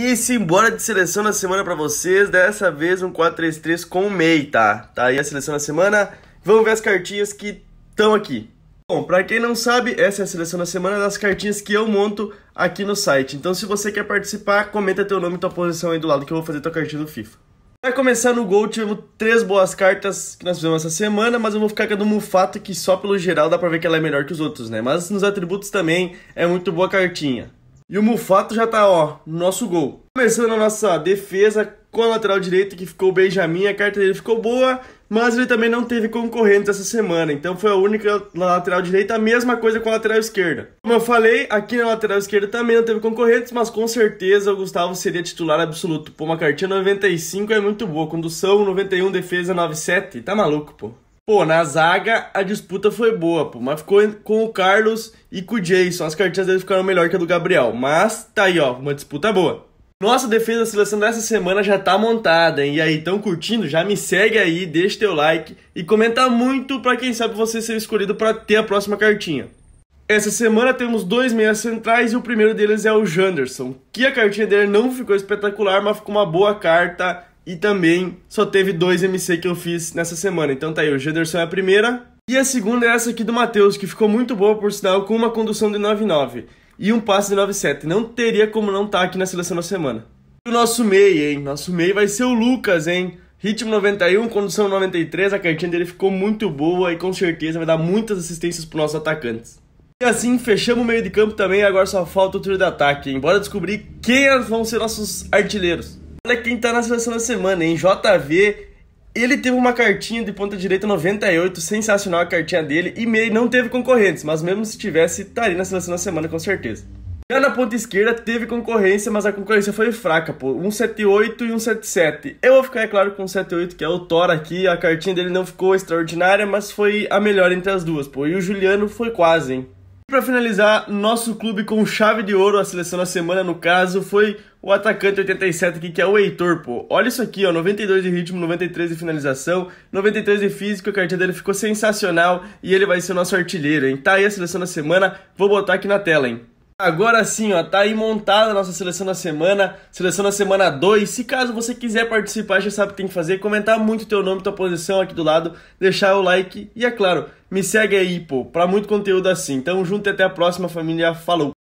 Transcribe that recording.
E simbora de seleção na semana para vocês. Dessa vez um 4-3-3 com o MEI, tá? Tá aí a seleção na semana. Vamos ver as cartinhas que estão aqui. Bom, para quem não sabe, essa é a seleção da semana das cartinhas que eu monto aqui no site. Então, se você quer participar, comenta teu nome e tua posição aí do lado que eu vou fazer tua cartinha do FIFA. Para começar no gol, tivemos três boas cartas que nós fizemos essa semana, mas eu vou ficar com a do Mufato, que só pelo geral dá pra ver que ela é melhor que os outros, né? Mas nos atributos também é muito boa cartinha. E o Mufato já tá, ó, no nosso gol. Começando a nossa defesa com a lateral direita, que ficou o Benjamin. A carta dele ficou boa, mas ele também não teve concorrentes essa semana. Então foi a única na lateral direita, a mesma coisa com a lateral esquerda. Como eu falei, aqui na lateral esquerda também não teve concorrentes, mas com certeza o Gustavo seria titular absoluto. Pô, uma cartinha 95 é muito boa. Condução 91, defesa 97. Tá maluco, pô. Pô, na zaga a disputa foi boa, pô, mas ficou com o Carlos e com o Jason. As cartinhas dele ficaram melhor que a do Gabriel, mas tá aí, ó, uma disputa boa. Nossa defesa da seleção dessa semana já tá montada, hein? E aí, tão curtindo? Já me segue aí, deixa teu like e comenta muito para quem sabe você ser escolhido para ter a próxima cartinha. Essa semana temos dois meias centrais e o primeiro deles é o Janderson, que a cartinha dele não ficou espetacular, mas ficou uma boa carta e também só teve dois MC que eu fiz nessa semana. Então tá aí, o Gederson é a primeira. E a segunda é essa aqui do Matheus, que ficou muito boa, por sinal, com uma condução de 99 e um passe de 97. Não teria como não estar tá aqui na seleção da semana. E o nosso MEI, hein? Nosso MEI vai ser o Lucas, hein? Ritmo 91, condução 93, a cartinha dele ficou muito boa e com certeza vai dar muitas assistências para os nossos atacantes. E assim fechamos o meio de campo também, agora só falta o trio de ataque, hein? Bora descobrir quem vão ser nossos artilheiros. Olha quem tá na seleção da semana, em JV. Ele teve uma cartinha de ponta direita 98, sensacional a cartinha dele, e meio não teve concorrentes, mas mesmo se tivesse, estaria na seleção da semana com certeza. Já na ponta esquerda teve concorrência, mas a concorrência foi fraca, pô. 178 e 177. Eu vou ficar, é claro, com 178, que é o Thor aqui. A cartinha dele não ficou extraordinária, mas foi a melhor entre as duas, pô. E o Juliano foi quase, hein. Para finalizar, nosso clube com chave de ouro, a seleção da semana no caso, foi o atacante 87 aqui, que é o Heitor, pô. Olha isso aqui, ó, 92 de ritmo, 93 de finalização, 93 de físico, a carteira dele ficou sensacional e ele vai ser o nosso artilheiro, hein? Tá aí a seleção da semana, vou botar aqui na tela, hein? Agora sim, ó, tá aí montada a nossa seleção da semana, seleção da semana 2. Se caso você quiser participar, já sabe o que tem que fazer, comentar muito teu nome, tua posição aqui do lado, deixar o like e é claro, me segue aí, pô, para muito conteúdo assim. Tamo junto e até a próxima, família. Falou.